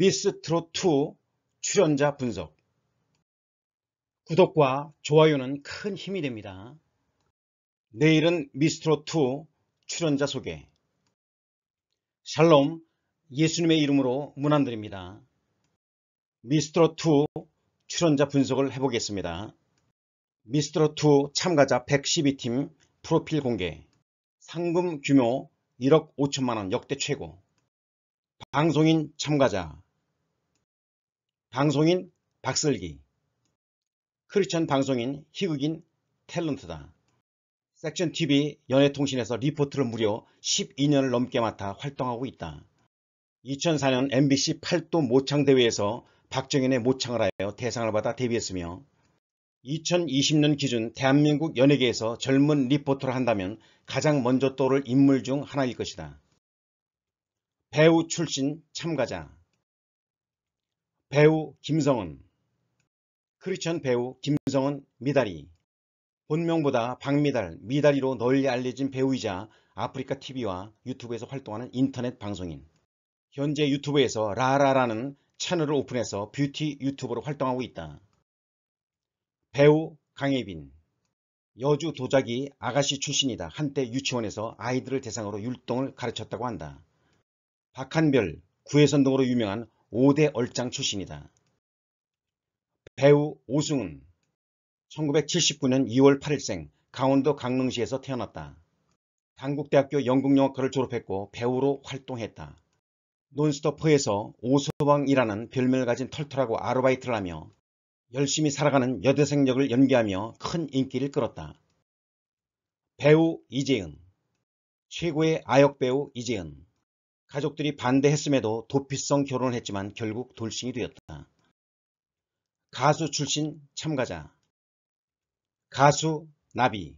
미스트롯2 출연자 분석 구독과 좋아요는 큰 힘이 됩니다. 내일은 미스트롯2 출연자 소개 샬롬 예수님의 이름으로 문안드립니다. 미스트롯2 출연자 분석을 해보겠습니다. 미스트롯2 참가자 112팀 프로필 공개 상금 규모 1억 5천만원 역대 최고 방송인 참가자 방송인 박설기 크리스천 방송인 희극인 탤런트다. 섹션TV 연예통신에서 리포트를 무려 12년을 넘게 맡아 활동하고 있다. 2004년 MBC 8도 모창대회에서 박정현의 모창을 하여 대상을 받아 데뷔했으며 2020년 기준 대한민국 연예계에서 젊은 리포터를 한다면 가장 먼저 떠오를 인물 중 하나일 것이다. 배우 출신 참가자 배우 김성은 크리스천 배우 김성은 미달이 본명보다 박미달, 미달이로 널리 알려진 배우이자 아프리카 TV와 유튜브에서 활동하는 인터넷 방송인 현재 유튜브에서 라라라는 채널을 오픈해서 뷰티 유튜버로 활동하고 있다. 배우 강혜빈 여주 도자기 아가씨 출신이다. 한때 유치원에서 아이들을 대상으로 율동을 가르쳤다고 한다. 박한별, 구혜선 등으로 유명한 5대 얼짱 출신이다. 배우 오승훈 1979년 2월 8일생 강원도 강릉시에서 태어났다. 당국대학교 연극영화과를 졸업했고 배우로 활동했다. 논스토퍼에서 오소방이라는 별명을 가진 털털하고 아르바이트를 하며 열심히 살아가는 여대생 역을 연기하며 큰 인기를 끌었다. 배우 이재은 최고의 아역배우 이재은 가족들이 반대했음에도 도피성 결혼을 했지만 결국 돌싱이 되었다. 가수 출신 참가자 가수 나비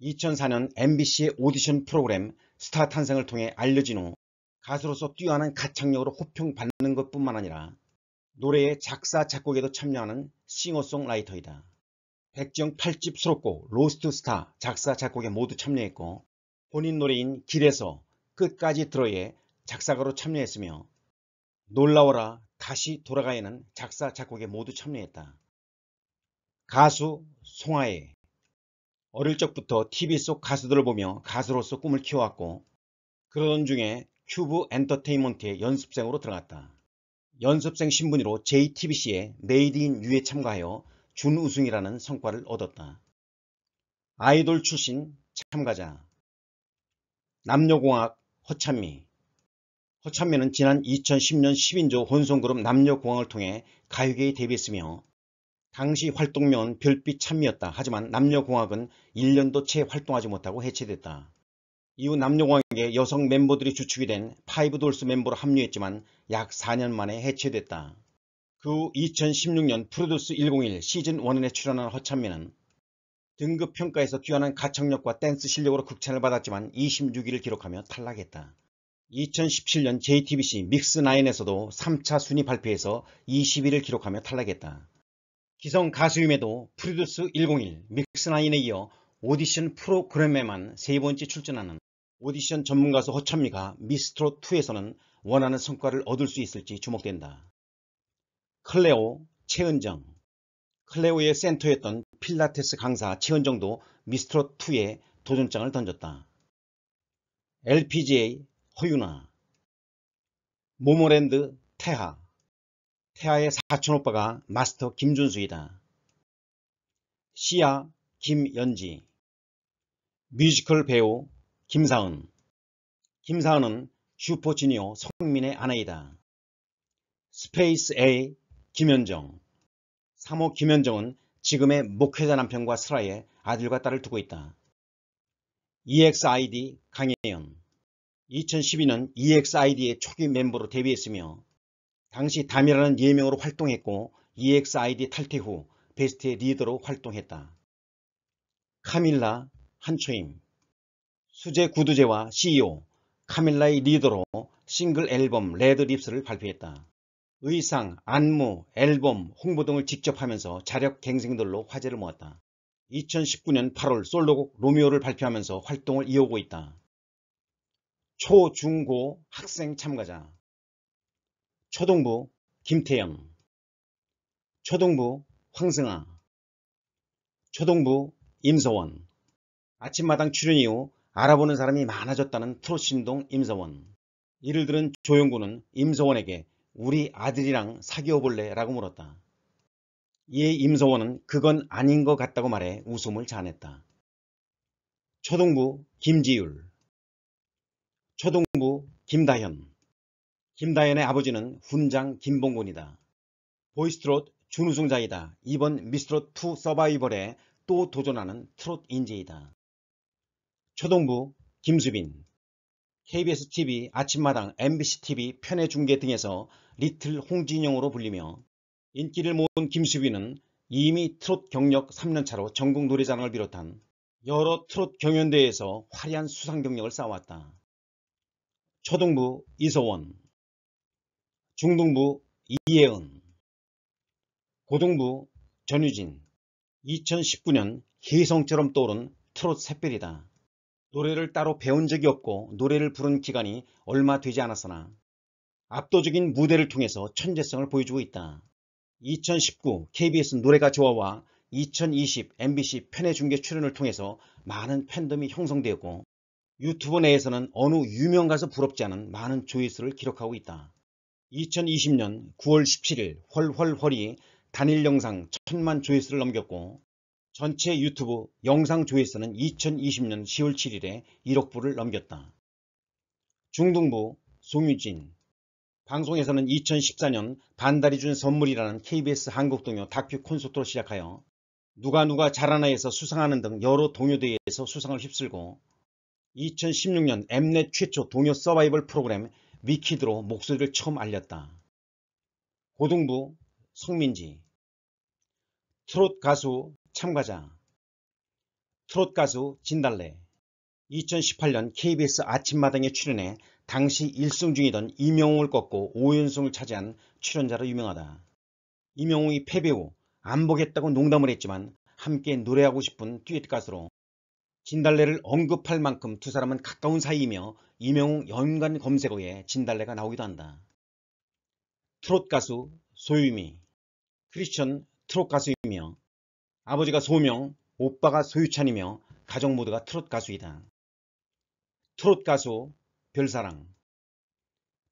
2004년 MBC의 오디션 프로그램 스타 탄생을 통해 알려진 후 가수로서 뛰어난 가창력으로 호평받는 것뿐만 아니라 노래의 작사 작곡에도 참여하는 싱어송라이터이다. 백지영 8집 수록곡 로스트 스타 작사 작곡에 모두 참여했고 본인 노래인 길에서 끝까지 들어의 작사가로 참여했으며 놀라워라 다시 돌아가에는 작사 작곡에 모두 참여했다. 가수 송하예 어릴 적부터 TV 속 가수들을 보며 가수로서 꿈을 키워왔고 그러던 중에 큐브 엔터테인먼트의 연습생으로 들어갔다. 연습생 신분으로 JTBC의 메이드 인 유에 참가하여 준우승이라는 성과를 얻었다. 아이돌 출신 참가자 남녀공학 허찬미 허찬미는 지난 2010년 10인조 혼성그룹 남녀공항을 통해 가요계에 데뷔했으며 당시 활동명은 별빛 찬미였다. 하지만 남녀공학은 1년도 채 활동하지 못하고 해체됐다. 이후 남녀공학에 여성 멤버들이 주축이 된 파이브돌스 멤버로 합류했지만 약 4년 만에 해체됐다. 그 후 2016년 프로듀스 101 시즌1에 출연한 허찬미는 등급 평가에서 뛰어난 가창력과 댄스 실력으로 극찬을 받았지만 26위를 기록하며 탈락했다. 2017년 JTBC 믹스9에서도 3차 순위 발표에서 20위를 기록하며 탈락했다. 기성 가수임에도 프로듀스 101 믹스9에 이어 오디션 프로그램에만 세 번째 출전하는 오디션 전문가수 허천미가 미스트롯2에서는 원하는 성과를 얻을 수 있을지 주목된다. 클레오, 최은정 클레오의 센터였던 필라테스 강사 최은정도 미스트롯2에 도전장을 던졌다. LPGA 허윤아 모모랜드 태하, 태하의 사촌오빠가 마스터 김준수이다. 시아 김연지, 뮤지컬 배우 김사은, 김사은은 슈퍼지니어 송민의 아내이다. 스페이스 A 김현정, 3호 김현정은 지금의 목회자 남편과 슬하에 아들과 딸을 두고 있다. EXID 강혜연 2012년 EXID의 초기 멤버로 데뷔했으며 당시 담이라는 예명으로 활동했고 EXID 탈퇴 후 베스트의 리더로 활동했다. 카밀라 한초임 수제 구두제와 CEO 카밀라의 리더로 싱글 앨범 레드 립스를 발표했다. 의상, 안무, 앨범, 홍보 등을 직접 하면서 자력 갱생들로 화제를 모았다. 2019년 8월 솔로곡 로미오를 발표하면서 활동을 이어오고 있다. 초, 중, 고 학생 참가자 초등부 김태영 초등부 황승아 초등부 임서원 아침마당 출연 이후 알아보는 사람이 많아졌다는 프로신동 임서원 이를 들은 조용구는 임서원에게 우리 아들이랑 사귀어볼래? 라고 물었다. 이에 임서원은 그건 아닌 것 같다고 말해 웃음을 자냈다. 초등부 김지율 초동부 김다현 김다현의 아버지는 훈장 김봉곤이다. 보이스트롯 준우승자이다. 이번 미스트롯2 서바이벌에 또 도전하는 트롯 인재이다. 초동부 김수빈 KBS TV 아침마당 MBC TV 편의 중계 등에서 리틀 홍진영으로 불리며 인기를 모은 김수빈은 이미 트롯 경력 3년차로 전국 노래자랑을 비롯한 여러 트롯 경연대회에서 화려한 수상 경력을 쌓아왔다. 초등부 이소원 중등부 이예은 고등부 전유진 2019년 희성처럼 떠오른 트롯 샛별이다. 노래를 따로 배운 적이 없고 노래를 부른 기간이 얼마 되지 않았으나 압도적인 무대를 통해서 천재성을 보여주고 있다. 2019 KBS 노래가 좋아와 2020 MBC 편의 중계 출연을 통해서 많은 팬덤이 형성되었고 유튜브 내에서는 어느 유명 가수 부럽지 않은 많은 조회수를 기록하고 있다. 2020년 9월 17일 헐헐헐이 단일 영상 1 0 0 0만 조회수를 넘겼고 전체 유튜브 영상 조회수는 2020년 10월 7일에 1억 부를 넘겼다. 중등부 송유진 방송에서는 2014년 반달이 준 선물이라는 KBS 한국 동요 다큐 콘서트로 시작하여 누가 누가 잘하나에서 수상하는 등 여러 동요대회에서 수상을 휩쓸고 2016년 엠넷 최초 동요 서바이벌 프로그램 위키드로 목소리를 처음 알렸다. 고등부 성민지 트롯 가수 참가자 트롯 가수 진달래 2018년 KBS 아침마당에 출연해 당시 1승 중이던 이명웅을 꺾고 5연승을 차지한 출연자로 유명하다. 이명웅이 패배 후 안 보겠다고 농담을 했지만 함께 노래하고 싶은 듀엣 가수로 진달래를 언급할 만큼 두 사람은 가까운 사이이며 이명웅 연관 검색어에 진달래가 나오기도 한다. 트롯 가수 소유미 크리스천 트롯 가수이며 아버지가 소명, 오빠가 소유찬이며 가족 모두가 트롯 가수이다. 트롯 가수 별사랑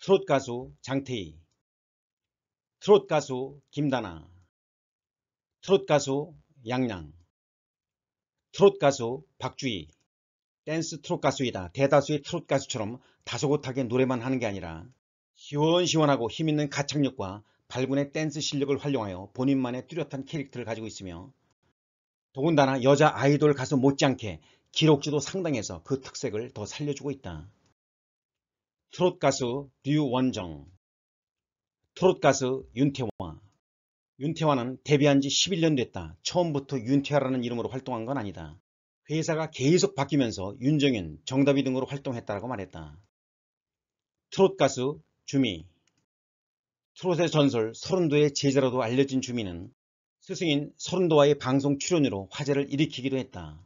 트롯 가수 장태희 트롯 가수 김다나 트롯 가수 양양 트롯 가수 박주희 댄스 트롯 가수이다. 대다수의 트롯 가수처럼 다소곳하게 노래만 하는 게 아니라 시원시원하고 힘있는 가창력과 발군의 댄스 실력을 활용하여 본인만의 뚜렷한 캐릭터를 가지고 있으며 더군다나 여자 아이돌 가수 못지않게 기록지도 상당해서 그 특색을 더 살려주고 있다. 트롯 가수 류원정 트롯 가수 윤태화 윤태환은 데뷔한 지 11년 됐다. 처음부터 윤태환라는 이름으로 활동한 건 아니다. 회사가 계속 바뀌면서 윤정현, 정다비 등으로 활동했다고 말했다. 트롯 가수 주미 트롯의 전설 서른도의 제자로도 알려진 주미는 스승인 서른도와의 방송 출연으로 화제를 일으키기도 했다.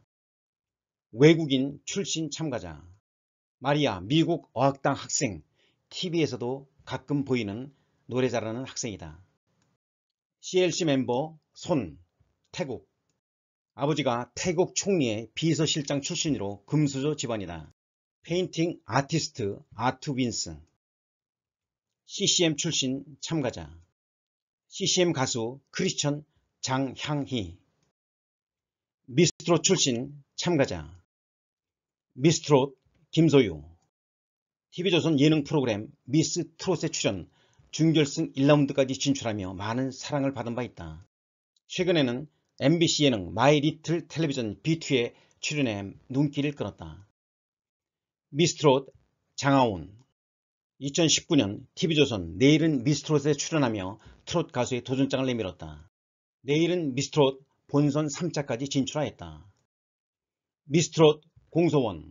외국인 출신 참가자 마리아 미국 어학당 학생 TV에서도 가끔 보이는 노래 잘하는 학생이다. CLC 멤버 손, 태국. 아버지가 태국 총리의 비서실장 출신으로 금수저 집안이다. 페인팅 아티스트 아투 빈스. CCM 출신 참가자. CCM 가수 크리스천 장향희. 미스트롯 출신 참가자. 미스트롯 김소유. TV조선 예능 프로그램 미스트롯에 출연 준결승 1라운드까지 진출하며 많은 사랑을 받은 바 있다. 최근에는 MBC 예능 마이 리틀 텔레비전 B2에 출연해 눈길을 끌었다. 미스트롯 장하온 2019년 TV조선 내일은 미스트롯에 출연하며 트롯 가수의 도전장을 내밀었다. 내일은 미스트롯 본선 3차까지 진출하였다. 미스트롯 공소원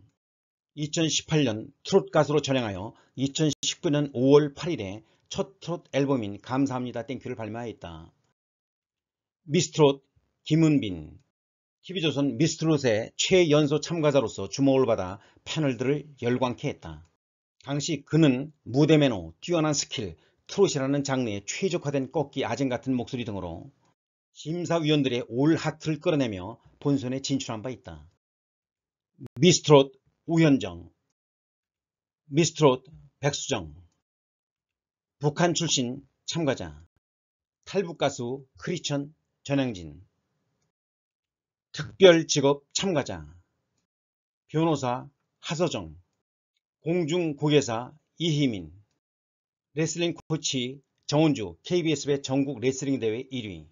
2018년 트롯 가수로 전향하여 2019년 5월 8일에 첫 트롯 앨범인 감사합니다 땡큐를 발매하였다. 미스트롯 김은빈 TV조선 미스트롯의 최연소 참가자로서 주목을 받아 패널들을 열광케 했다. 당시 그는 무대 매너, 뛰어난 스킬, 트롯이라는 장르에 최적화된 꺾기 아쟁 같은 목소리 등으로 심사위원들의 올 하트를 끌어내며 본선에 진출한 바 있다. 미스트롯 우현정 미스트롯 백수정 북한 출신 참가자 탈북 가수 크리천 전향진 특별 직업 참가자 변호사 하서정 공중 고개사 이희민 레슬링 코치 정원주 KBS 배 전국 레슬링 대회 1위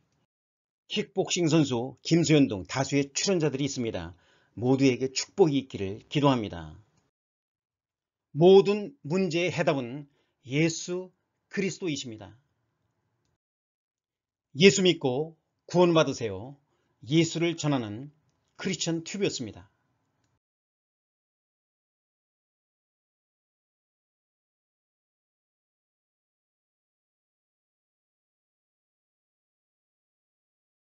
킥복싱 선수 김수현등 다수의 출연자들이 있습니다. 모두에게 축복이 있기를 기도합니다. 모든 문제의 해답은 예수 그리스도이십니다. 예수 믿고 구원받으세요. 예수를 전하는 크리스천 튜브였습니다.